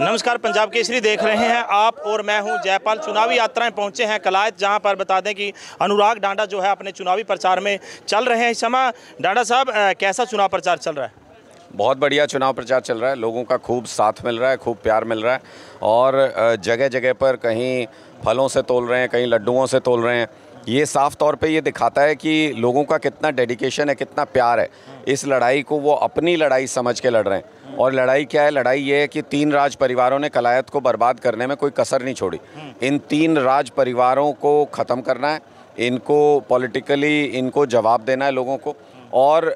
नमस्कार पंजाब केसरी देख रहे हैं आप और मैं हूं जयपाल चुनावी यात्राएं पहुंचे हैं कलायत जहां पर बता दें कि अनुराग डांडा जो है अपने चुनावी प्रचार में चल रहे हैं इस समय डांडा साहब कैसा चुनाव प्रचार चल रहा है बहुत बढ़िया चुनाव प्रचार चल रहा है लोगों का खूब साथ मिल रहा है खूब प्यार मिल रहा है और जगह जगह पर कहीं फलों से तोल रहे हैं कहीं लड्डुओं से तोल रहे हैं ये साफ तौर पे ये दिखाता है कि लोगों का कितना डेडिकेशन है कितना प्यार है इस लड़ाई को वो अपनी लड़ाई समझ के लड़ रहे हैं और लड़ाई क्या है लड़ाई ये है कि तीन राज परिवारों ने कलायत को बर्बाद करने में कोई कसर नहीं छोड़ी इन तीन राज परिवारों को ख़त्म करना है इनको पॉलिटिकली इनको जवाब देना है लोगों को और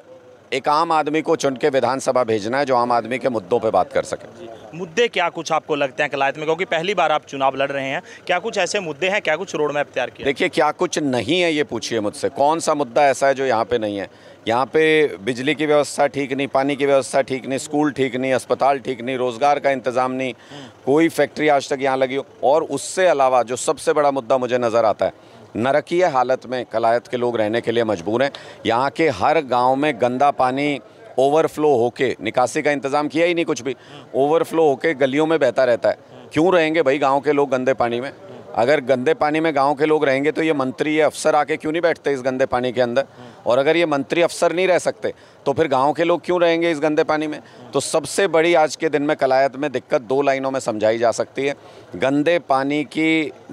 एक आम आदमी को चुन के विधानसभा भेजना है जो आम आदमी के मुद्दों पर बात कर सके मुद्दे क्या कुछ आपको लगते हैं कलायत में क्योंकि पहली बार आप चुनाव लड़ रहे हैं क्या कुछ ऐसे मुद्दे हैं क्या कुछ रोड मैप तैयार किया देखिए क्या कुछ नहीं है ये पूछिए मुझसे कौन सा मुद्दा ऐसा है जो यहाँ पे नहीं है यहाँ पे बिजली की व्यवस्था ठीक नहीं पानी की व्यवस्था ठीक नहीं स्कूल ठीक नहीं अस्पताल ठीक नहीं रोज़गार का इंतज़ाम नहीं कोई फैक्ट्री आज तक यहाँ लगी हो और उससे अलावा जो सबसे बड़ा मुद्दा मुझे नज़र आता है नरकीय हालत में कलायत के लोग रहने के लिए मजबूर हैं यहाँ के हर गांव में गंदा पानी ओवरफ्लो होके निकासी का इंतज़ाम किया ही नहीं कुछ भी ओवरफ्लो होके गलियों में बहता रहता है क्यों रहेंगे भाई गाँव के लोग गंदे पानी में अगर गंदे पानी में गांव के लोग रहेंगे तो ये मंत्री ये अफसर आके क्यों नहीं बैठते इस गंदे पानी के अंदर और अगर ये मंत्री अफसर नहीं रह सकते तो फिर गांव के लोग क्यों रहेंगे इस गंदे पानी में तो सबसे बड़ी आज के दिन में कलायत में दिक्कत दो लाइनों में समझाई जा सकती है गंदे पानी की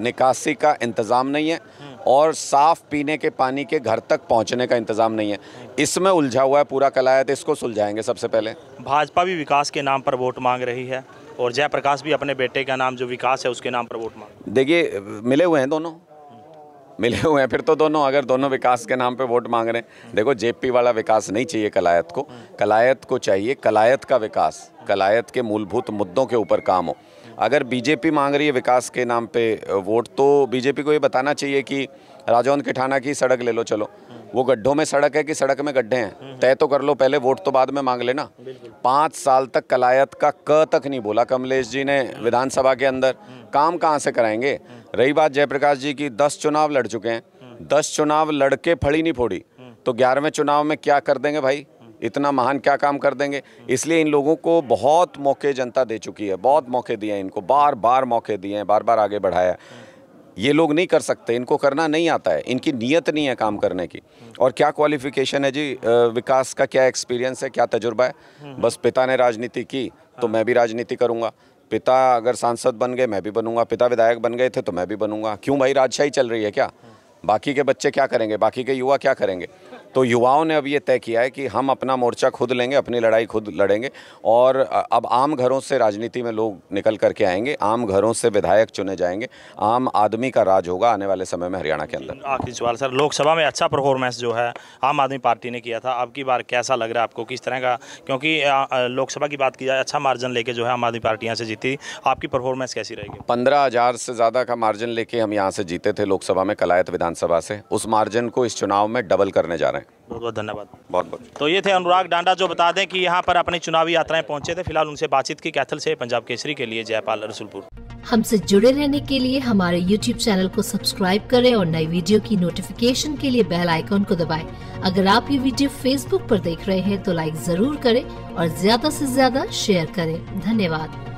निकासी का इंतज़ाम नहीं है और साफ़ पीने के पानी के घर तक पहुंचने का इंतज़ाम नहीं है इसमें उलझा हुआ है पूरा कलायत इसको सुलझाएंगे सबसे पहले भाजपा भी विकास के नाम पर वोट मांग रही है और जयप्रकाश भी अपने बेटे का नाम जो विकास है उसके नाम पर वोट मांग देखिए मिले हुए हैं दोनों मिले हुए हैं फिर तो दोनों अगर दोनों विकास के नाम पे वोट मांग रहे हैं देखो जेपी वाला विकास नहीं चाहिए कलायत को कलायत को चाहिए कलायत का विकास कलायत के मूलभूत मुद्दों के ऊपर काम हो अगर बीजेपी मांग रही है विकास के नाम पे वोट तो बीजेपी को ये बताना चाहिए कि राजौंद किठाना की सड़क ले लो चलो वो गड्ढों में सड़क है कि सड़क में गड्ढे हैं हम्म। तय तो कर लो पहले वोट तो बाद में मांग लेना पाँच साल तक कलायत का क तक नहीं बोला कमलेश जी ने हम्म। विधानसभा के अंदर हम्म। काम कहाँ से कराएंगे रही बात जयप्रकाश जी की दस चुनाव लड़ चुके हैं दस चुनाव लड़के फड़ी नहीं फोड़ी तो ग्यारहवें चुनाव में क्या कर देंगे भाई इतना महान क्या काम कर देंगे इसलिए इन लोगों को बहुत मौके जनता दे चुकी है बहुत मौके दिए हैं इनको बार बार मौके दिए हैं बार बार आगे बढ़ाया ये लोग नहीं कर सकते इनको करना नहीं आता है इनकी नीयत नहीं है काम करने की और क्या क्वालिफिकेशन है जी विकास का क्या एक्सपीरियंस है क्या तजुर्बा है बस पिता ने राजनीति की तो मैं भी राजनीति करूँगा पिता अगर सांसद बन गए मैं भी बनूंगा पिता विधायक बन गए थे तो मैं भी बनूंगा क्यों भाई राजशाही चल रही है क्या बाकी के बच्चे क्या करेंगे बाकी के युवा क्या करेंगे तो युवाओं ने अब ये तय किया है कि हम अपना मोर्चा खुद लेंगे अपनी लड़ाई खुद लड़ेंगे और अब आम घरों से राजनीति में लोग निकल करके आएंगे आम घरों से विधायक चुने जाएंगे आम आदमी का राज होगा आने वाले समय में हरियाणा के अंदर आखिर सवाल सर लोकसभा में अच्छा परफॉर्मेंस जो है आम आदमी पार्टी ने किया था अब की बार कैसा लग रहा है आपको किस तरह का क्योंकि लोकसभा की बात की जाए अच्छा मार्जिन लेके जो है आम आदमी पार्टी यहाँ से जीती आपकी परफॉर्मेंस कैसी रहेगी पंद्रह हज़ार से ज़्यादा का मार्जिन लेके हम यहाँ से जीते थे लोकसभा में कलायत विधानसभा से उस मार्जिन को इस चुनाव में डबल करने जा रहे हैं राइट बहुत बहुत धन्यवाद बहुत बहुत तो ये थे अनुराग डांडा जो बता दें कि यहाँ पर अपनी चुनावी यात्राएं पहुंचे थे फिलहाल उनसे बातचीत की कैथल से पंजाब केसरी के लिए जयपाल रसुलपुर हमसे जुड़े रहने के लिए हमारे YouTube चैनल को सब्सक्राइब करें और नई वीडियो की नोटिफिकेशन के लिए बेल आइकॉन को दबाएं। अगर आप ये वीडियो Facebook पर देख रहे हैं तो लाइक जरूर करें और ज्यादा से ज्यादा शेयर करें धन्यवाद